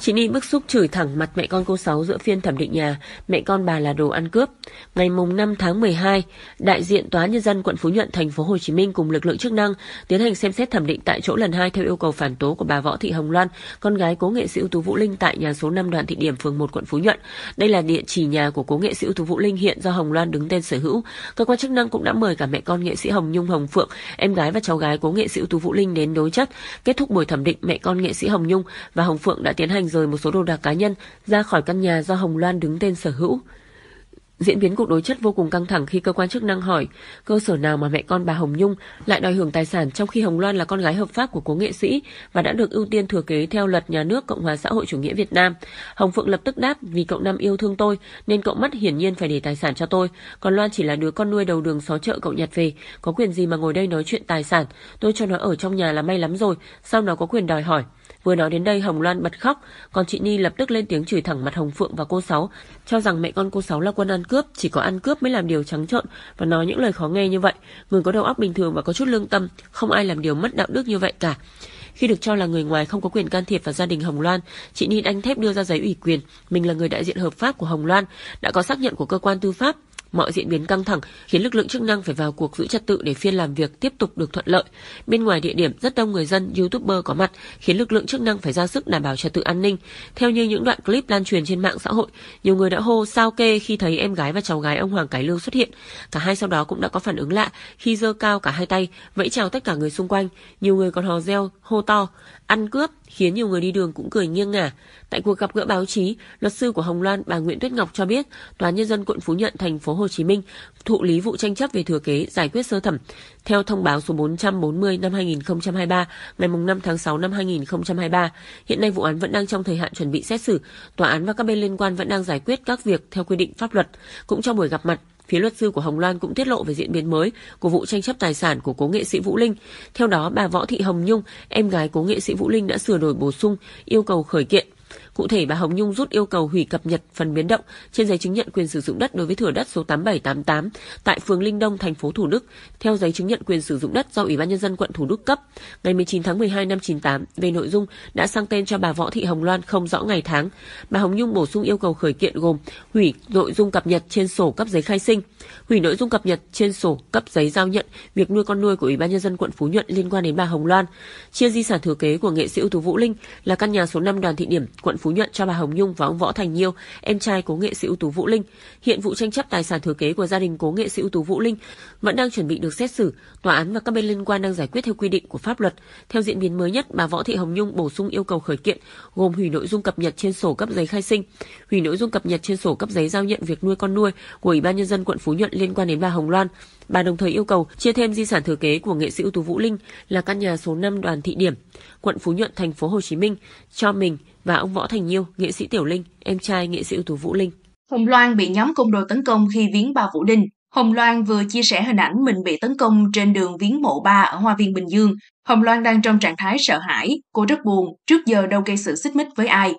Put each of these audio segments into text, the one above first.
Chị Ni bức xúc chửi thẳng mặt mẹ con cô Sáu giữa phiên thẩm định nhà, mẹ con bà là đồ ăn cướp. Ngày mùng 5 tháng 12, đại diện Tòa Nhân dân quận Phú Nhuận, thành phố Hồ Chí Minh cùng lực lượng chức năng tiến hành xem xét thẩm định tại chỗ lần hai theo yêu cầu phản tố của bà Võ Thị Hồng Loan, con gái cố nghệ sĩ ưu tú Vũ Linh tại nhà số 5 đoạn thị điểm phường 1 quận Phú Nhuận. Đây là địa chỉ nhà của cố nghệ sĩ ưu tú Vũ Linh hiện do Hồng Loan đứng tên sở hữu. Cơ quan chức năng cũng đã mời cả mẹ con nghệ sĩ Hồng Nhung Hồng Phượng, em gái và cháu gái cố nghệ sĩ ưu tú Vũ Linh đến đối chất. Kết thúc buổi thẩm định, mẹ con nghệ sĩ Hồng Nhung và Hồng Phượng đã tiến hành Thành rời một số đồ đạc cá nhân ra khỏi căn nhà do Hồng Loan đứng tên sở hữu. Diễn biến cuộc đối chất vô cùng căng thẳng khi cơ quan chức năng hỏi cơ sở nào mà mẹ con bà Hồng Nhung lại đòi hưởng tài sản trong khi Hồng Loan là con gái hợp pháp của cố nghệ sĩ và đã được ưu tiên thừa kế theo luật nhà nước Cộng hòa xã hội chủ nghĩa Việt Nam. Hồng Phượng lập tức đáp vì cậu Nam yêu thương tôi nên cậu mất hiển nhiên phải để tài sản cho tôi. Còn Loan chỉ là đứa con nuôi đầu đường xó chợ cậu nhặt về. Có quyền gì mà ngồi đây nói chuyện tài sản. Tôi cho nó ở trong nhà là may lắm rồi. Sao nó có quyền đòi hỏi. Vừa nói đến đây Hồng Loan bật khóc, còn chị Ni lập tức lên tiếng chửi thẳng mặt Hồng Phượng và cô Sáu, cho rằng mẹ con cô Sáu là quân ăn cướp, chỉ có ăn cướp mới làm điều trắng trợn và nói những lời khó nghe như vậy. Người có đầu óc bình thường và có chút lương tâm, không ai làm điều mất đạo đức như vậy cả. Khi được cho là người ngoài không có quyền can thiệp vào gia đình Hồng Loan, chị Ni đánh thép đưa ra giấy ủy quyền, mình là người đại diện hợp pháp của Hồng Loan, đã có xác nhận của cơ quan tư pháp. Mọi diễn biến căng thẳng khiến lực lượng chức năng phải vào cuộc giữ trật tự để phiên làm việc tiếp tục được thuận lợi. Bên ngoài địa điểm rất đông người dân, youtuber có mặt khiến lực lượng chức năng phải ra sức đảm bảo trật tự an ninh. Theo như những đoạn clip lan truyền trên mạng xã hội, nhiều người đã hô sao kê khi thấy em gái và cháu gái ông Hoàng Cải Lương xuất hiện. Cả hai sau đó cũng đã có phản ứng lạ khi giơ cao cả hai tay, vẫy chào tất cả người xung quanh. Nhiều người còn hò reo, hô to, ăn cướp, khiến nhiều người đi đường cũng cười nghiêng ngả. Tại cuộc gặp gỡ báo chí, luật sư của Hồng Loan bà Nguyễn Tuyết Ngọc cho biết, tòa nhân dân quận Phú Nhuận thành phố Hồ Chí Minh thụ lý vụ tranh chấp về thừa kế giải quyết sơ thẩm. Theo thông báo số 440 năm 2023 ngày 5 tháng 6 năm 2023, hiện nay vụ án vẫn đang trong thời hạn chuẩn bị xét xử, tòa án và các bên liên quan vẫn đang giải quyết các việc theo quy định pháp luật. Cũng trong buổi gặp mặt, Phía luật sư của Hồng Loan cũng tiết lộ về diễn biến mới của vụ tranh chấp tài sản của cố nghệ sĩ Vũ Linh. Theo đó, bà Võ Thị Hồng Nhung, em gái cố nghệ sĩ Vũ Linh đã sửa đổi bổ sung yêu cầu khởi kiện Cụ thể, bà Hồng Nhung rút yêu cầu hủy cập nhật phần biến động trên giấy chứng nhận quyền sử dụng đất đối với thửa đất số 8788 tại phường Linh Đông, thành phố Thủ Đức, theo giấy chứng nhận quyền sử dụng đất do Ủy ban Nhân dân quận Thủ Đức cấp ngày 19 tháng 12 năm 98 về nội dung đã sang tên cho bà Võ Thị Hồng Loan không rõ ngày tháng. Bà Hồng Nhung bổ sung yêu cầu khởi kiện gồm hủy nội dung cập nhật trên sổ cấp giấy khai sinh, hủy nội dung cập nhật trên sổ cấp giấy giao nhận việc nuôi con nuôi của Ủy ban Nhân dân quận Phú Nhuận liên quan đến bà Hồng Loan, chia di sản thừa kế của nghệ sĩ ưu tú Vũ Linh là căn nhà số 5 đoàn thị điểm, quận Phú Phú Nhuận cho bà Hồng Nhung và ông Võ Thành Nhiêu, em trai cố nghệ sĩ ưu tú Vũ Linh. Hiện vụ tranh chấp tài sản thừa kế của gia đình cố nghệ sĩ ưu tú Vũ Linh vẫn đang chuẩn bị được xét xử, tòa án và các bên liên quan đang giải quyết theo quy định của pháp luật. Theo diễn biến mới nhất, bà Võ Thị Hồng Nhung bổ sung yêu cầu khởi kiện gồm hủy nội dung cập nhật trên sổ cấp giấy khai sinh, hủy nội dung cập nhật trên sổ cấp giấy giao nhận việc nuôi con nuôi của Ủy ban nhân dân quận Phú Nhuận liên quan đến bà Hồng Loan. Bà đồng thời yêu cầu chia thêm di sản thừa kế của nghệ sĩ ưu tú Vũ Linh là căn nhà số 5 Đoàn Thị Điểm, quận Phú Nhuận, thành phố Hồ Chí Minh cho mình và ông Võ Thành Nhiêu, nghệ sĩ Tiểu Linh, em trai nghệ sĩ ưu tú Vũ Linh. Hồng Loan bị nhóm côn đồ tấn công khi viếng bà Vũ linh Hồng Loan vừa chia sẻ hình ảnh mình bị tấn công trên đường viếng mộ ba ở Hoa Viên Bình Dương. Hồng Loan đang trong trạng thái sợ hãi, cô rất buồn, trước giờ đâu gây sự xích mích với ai.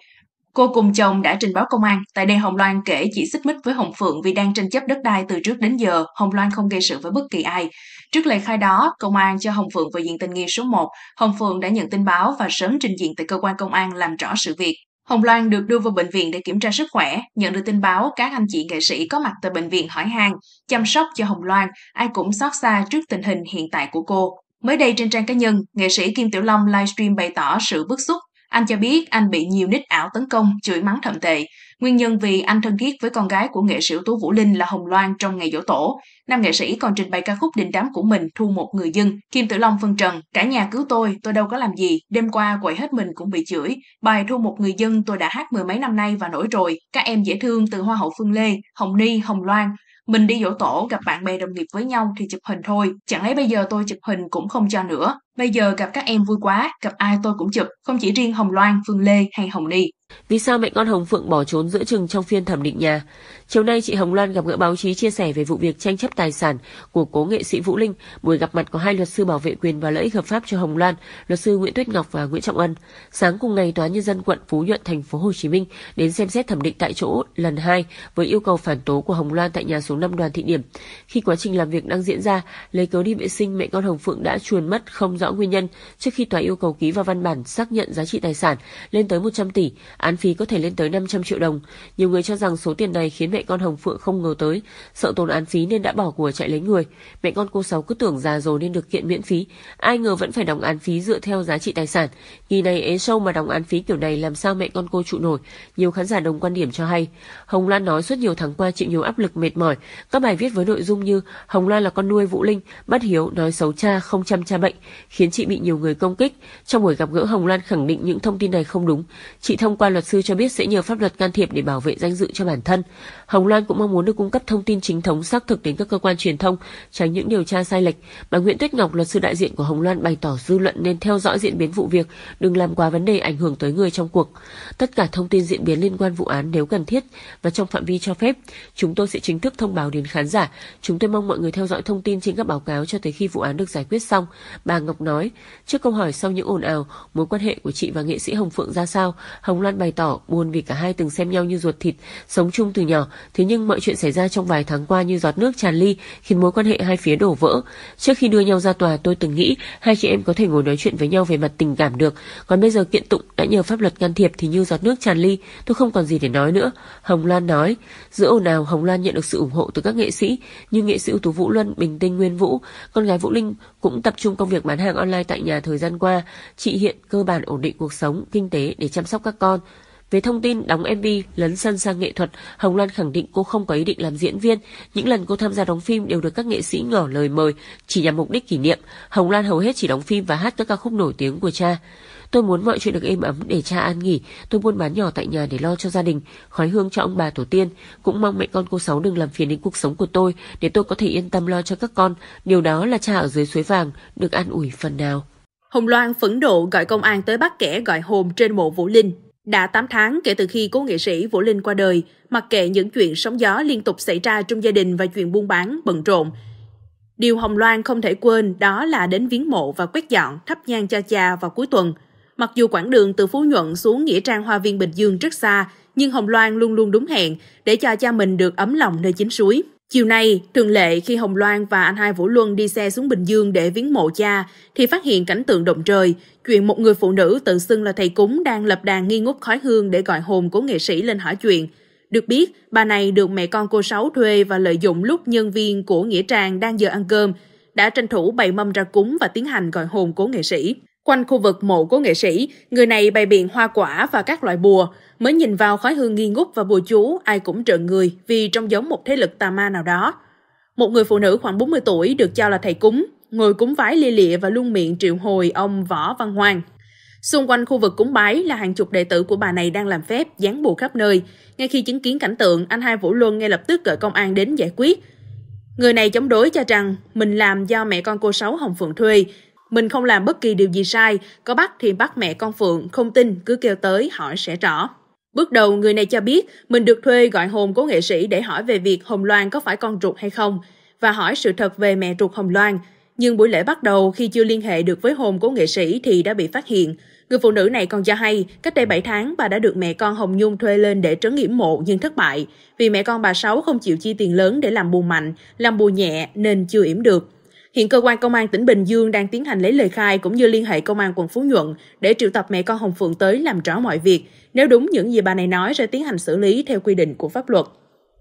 Cô cùng chồng đã trình báo công an, tại đây Hồng Loan kể chỉ xích mích với Hồng Phượng vì đang tranh chấp đất đai từ trước đến giờ, Hồng Loan không gây sự với bất kỳ ai. Trước lời khai đó, công an cho Hồng Phượng vào diện tình nghi số 1. Hồng Phượng đã nhận tin báo và sớm trình diện tại cơ quan công an làm rõ sự việc. Hồng Loan được đưa vào bệnh viện để kiểm tra sức khỏe, nhận được tin báo các anh chị nghệ sĩ có mặt tại bệnh viện hỏi han, chăm sóc cho Hồng Loan, ai cũng xót xa trước tình hình hiện tại của cô. Mới đây trên trang cá nhân, nghệ sĩ Kim Tiểu Long livestream bày tỏ sự bức xúc. Anh cho biết anh bị nhiều nick ảo tấn công, chửi mắng thậm tệ. Nguyên nhân vì anh thân thiết với con gái của nghệ sĩ ưu tú Vũ Linh là Hồng Loan trong ngày dỗ tổ. Nam nghệ sĩ còn trình bày ca khúc đình đám của mình thu một người dân. Kim Tử Long phân trần, cả nhà cứu tôi, tôi đâu có làm gì. Đêm qua quậy hết mình cũng bị chửi. Bài thu một người dân tôi đã hát mười mấy năm nay và nổi rồi. Các em dễ thương từ Hoa hậu Phương Lê, Hồng Ni, Hồng Loan. Mình đi dỗ tổ gặp bạn bè đồng nghiệp với nhau thì chụp hình thôi. Chẳng lẽ bây giờ tôi chụp hình cũng không cho nữa. Bây giờ gặp các em vui quá, gặp ai tôi cũng chụp, không chỉ riêng Hồng Loan, Phương Lê hay Hồng Ni. Vì sao mẹ con Hồng Phượng bỏ trốn giữa chừng trong phiên thẩm định nhà? Chiều nay chị Hồng Loan gặp gỡ báo chí chia sẻ về vụ việc tranh chấp tài sản của cố nghệ sĩ Vũ Linh. Buổi gặp mặt có hai luật sư bảo vệ quyền và lợi ích hợp pháp cho Hồng Loan, luật sư Nguyễn Tuyết Ngọc và Nguyễn Trọng Ân. Sáng cùng ngày, tòa nhân dân quận Phú Nhuận thành phố Hồ Chí Minh đến xem xét thẩm định tại chỗ lần hai với yêu cầu phản tố của Hồng Loan tại nhà số 5 Đoàn Thị Điểm. Khi quá trình làm việc đang diễn ra, lấy cớ đi vệ sinh mẹ con Hồng Phượng đã chuồn mất không rõ nguyên nhân trước khi tòa yêu cầu ký vào văn bản xác nhận giá trị tài sản lên tới 100 tỷ. Án phí có thể lên tới 500 triệu đồng. Nhiều người cho rằng số tiền này khiến mẹ con Hồng Phượng không ngờ tới, sợ tốn án phí nên đã bỏ của chạy lấy người. Mẹ con cô Sáu cứ tưởng già rồi nên được kiện miễn phí, ai ngờ vẫn phải đóng án phí dựa theo giá trị tài sản. Kỳ này ế sâu mà đóng án phí kiểu này làm sao mẹ con cô trụ nổi. Nhiều khán giả đồng quan điểm cho hay. Hồng Lan nói suốt nhiều tháng qua chịu nhiều áp lực mệt mỏi, các bài viết với nội dung như Hồng Lan là con nuôi Vũ Linh, bất hiếu, nói xấu cha, không chăm cha bệnh, khiến chị bị nhiều người công kích. Trong buổi gặp gỡ Hồng Lan khẳng định những thông tin này không đúng. Chị thông qua quan luật sư cho biết sẽ nhờ pháp luật can thiệp để bảo vệ danh dự cho bản thân. Hồng Loan cũng mong muốn được cung cấp thông tin chính thống xác thực đến các cơ quan truyền thông, tránh những điều tra sai lệch. Bà Nguyễn Tuyết Ngọc, luật sư đại diện của Hồng Loan bày tỏ dư luận nên theo dõi diễn biến vụ việc, đừng làm quá vấn đề ảnh hưởng tới người trong cuộc. Tất cả thông tin diễn biến liên quan vụ án nếu cần thiết và trong phạm vi cho phép, chúng tôi sẽ chính thức thông báo đến khán giả. Chúng tôi mong mọi người theo dõi thông tin trên các báo cáo cho tới khi vụ án được giải quyết xong. Bà Ngọc nói, trước câu hỏi sau những ồn ào, mối quan hệ của chị và nghệ sĩ Hồng Phượng ra sao, Hồng Loan bày tỏ buồn vì cả hai từng xem nhau như ruột thịt, sống chung từ nhỏ, thế nhưng mọi chuyện xảy ra trong vài tháng qua như giọt nước tràn ly, khiến mối quan hệ hai phía đổ vỡ. Trước khi đưa nhau ra tòa, tôi từng nghĩ hai chị em có thể ngồi nói chuyện với nhau về mặt tình cảm được, còn bây giờ kiện tụng đã nhờ pháp luật can thiệp thì như giọt nước tràn ly, tôi không còn gì để nói nữa." Hồng Lan nói. Giữa ồn ào, Hồng Lan nhận được sự ủng hộ từ các nghệ sĩ như nghệ sĩ ưu tú Vũ Luân, Bình Tinh Nguyên Vũ, con gái Vũ Linh cũng tập trung công việc bán hàng online tại nhà thời gian qua. Chị hiện cơ bản ổn định cuộc sống, kinh tế để chăm sóc các con. Về thông tin đóng MV lấn sân sang nghệ thuật, Hồng Loan khẳng định cô không có ý định làm diễn viên. Những lần cô tham gia đóng phim đều được các nghệ sĩ ngỏ lời mời, chỉ nhằm mục đích kỷ niệm. Hồng Loan hầu hết chỉ đóng phim và hát các ca khúc nổi tiếng của cha. Tôi muốn mọi chuyện được êm ấm để cha an nghỉ. Tôi buôn bán nhỏ tại nhà để lo cho gia đình, khói hương cho ông bà tổ tiên. Cũng mong mẹ con cô Sáu đừng làm phiền đến cuộc sống của tôi, để tôi có thể yên tâm lo cho các con. Điều đó là cha ở dưới suối vàng, được an ủi phần nào. Hồng Loan phẫn nộ gọi công an tới bắt kẻ gọi hồn trên mộ Vũ Linh. Đã 8 tháng kể từ khi cố nghệ sĩ Vũ Linh qua đời, mặc kệ những chuyện sóng gió liên tục xảy ra trong gia đình và chuyện buôn bán bận rộn. Điều Hồng Loan không thể quên đó là đến viếng mộ và quét dọn, thắp nhang cho cha vào cuối tuần. Mặc dù quãng đường từ Phú Nhuận xuống Nghĩa Trang Hoa Viên Bình Dương rất xa, nhưng Hồng Loan luôn luôn đúng hẹn để cho cha mình được ấm lòng nơi chính suối. Chiều nay, thường lệ khi Hồng Loan và anh hai Vũ Luân đi xe xuống Bình Dương để viếng mộ cha, thì phát hiện cảnh tượng động trời, chuyện một người phụ nữ tự xưng là thầy cúng đang lập đàn nghi ngút khói hương để gọi hồn của nghệ sĩ lên hỏi chuyện. Được biết, bà này được mẹ con cô Sáu thuê và lợi dụng lúc nhân viên của Nghĩa Trang đang giờ ăn cơm, đã tranh thủ bày mâm ra cúng và tiến hành gọi hồn của nghệ sĩ. Quanh khu vực mộ của nghệ sĩ, người này bày biện hoa quả và các loại bùa. Mới nhìn vào khói hương nghi ngút và bùa chú, ai cũng trợn người vì trông giống một thế lực tà ma nào đó. Một người phụ nữ khoảng 40 tuổi được cho là thầy cúng, ngồi cúng vái lia lịa và luôn miệng triệu hồi ông Võ Văn Hoàng. Xung quanh khu vực cúng bái là hàng chục đệ tử của bà này đang làm phép, dán bùa khắp nơi. Ngay khi chứng kiến cảnh tượng, anh hai Vũ Luân ngay lập tức gọi công an đến giải quyết. Người này chống đối cho rằng mình làm do mẹ con cô Sáu Hồng Phượng thuê, mình không làm bất kỳ điều gì sai, có bắt thì bắt mẹ con Phượng, không tin cứ kêu tới hỏi sẽ rõ. Bước đầu người này cho biết mình được thuê gọi hồn của nghệ sĩ để hỏi về việc Hồng Loan có phải con ruột hay không và hỏi sự thật về mẹ ruột Hồng Loan. Nhưng buổi lễ bắt đầu khi chưa liên hệ được với hồn của nghệ sĩ thì đã bị phát hiện. Người phụ nữ này còn cho hay, cách đây 7 tháng bà đã được mẹ con Hồng Nhung thuê lên để trấn yểm mộ nhưng thất bại. Vì mẹ con bà Sáu không chịu chi tiền lớn để làm bù mạnh, làm bù nhẹ nên chưa yểm được. Hiện cơ quan công an tỉnh Bình Dương đang tiến hành lấy lời khai cũng như liên hệ công an quận Phú Nhuận để triệu tập mẹ con Hồng Phượng tới làm rõ mọi việc. Nếu đúng những gì bà này nói sẽ tiến hành xử lý theo quy định của pháp luật.